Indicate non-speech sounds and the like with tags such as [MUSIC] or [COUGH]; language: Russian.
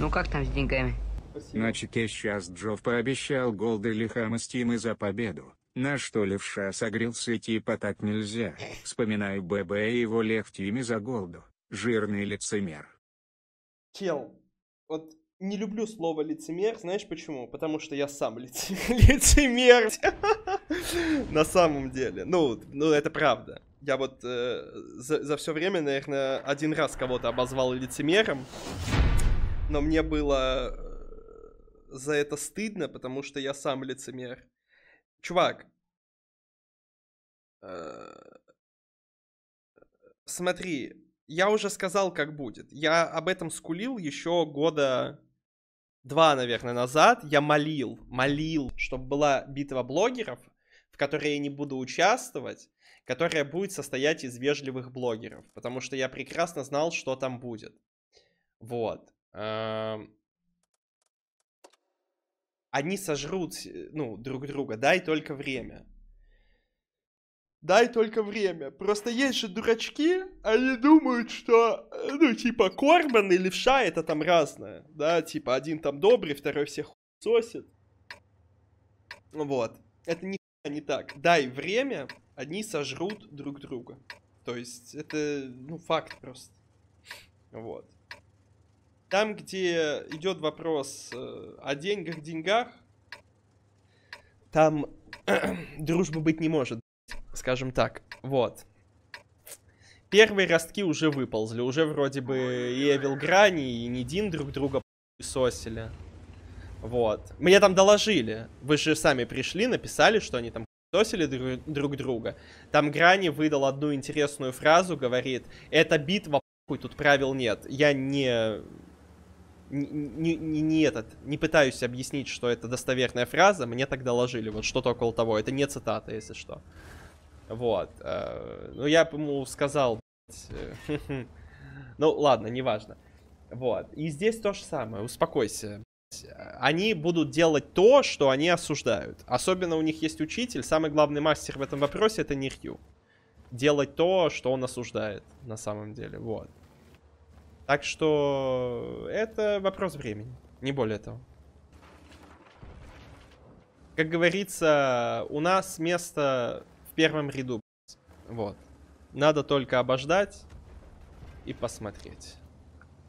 Ну как там с деньгами? На чеке сейчас Джов пообещал голды лихам и за победу. На что левша согрелся типа так нельзя, вспоминаю ББ и его лев за голду, жирный лицемер. Чел, вот не люблю слово лицемер, знаешь почему? Потому что я сам лиц... [LAUGHS] лицемер. [LAUGHS] На самом деле. Ну, ну это правда. Я вот э, за, за все время, наверное, один раз кого-то обозвал лицемером но мне было э, за это стыдно, потому что я сам лицемер. Чувак, э, смотри, я уже сказал, как будет. Я об этом скулил еще года два, наверное, назад. Я молил, молил, чтобы была битва блогеров, в которой я не буду участвовать, которая будет состоять из вежливых блогеров, потому что я прекрасно знал, что там будет. Вот они сожрут, э, ну, друг друга, дай только время. Дай только время. Просто есть же дурачки, они думают, что, э, ну, типа, Корбан и левша это там разное, да, типа, один там добрый, второй всех сосит. Вот. Это не, не так. Дай время, одни сожрут друг друга. То есть, это, ну, факт просто. Вот. Там, где идет вопрос э, о деньгах, деньгах, там [CLEARS THROAT] дружбы быть не может, скажем так. Вот. Первые ростки уже выползли, уже вроде бы и Эвил Грани, и Нидин друг друга сосили. Вот. Мне там доложили. Вы же сами пришли, написали, что они там сосили друг, друг друга. Там Грани выдал одну интересную фразу, говорит, это битва, тут правил нет. Я не не, не, не этот, не пытаюсь объяснить, что это достоверная фраза, мне так доложили, вот что-то около того, это не цитата, если что. Вот, э, ну я ему сказал, э, [LAUGHS] ну ладно, неважно. Вот, и здесь то же самое, успокойся. Они будут делать то, что они осуждают. Особенно у них есть учитель, самый главный мастер в этом вопросе это Нирью. Делать то, что он осуждает на самом деле, вот. Так что это вопрос времени, не более того. Как говорится, у нас место в первом ряду. Вот. Надо только обождать и посмотреть.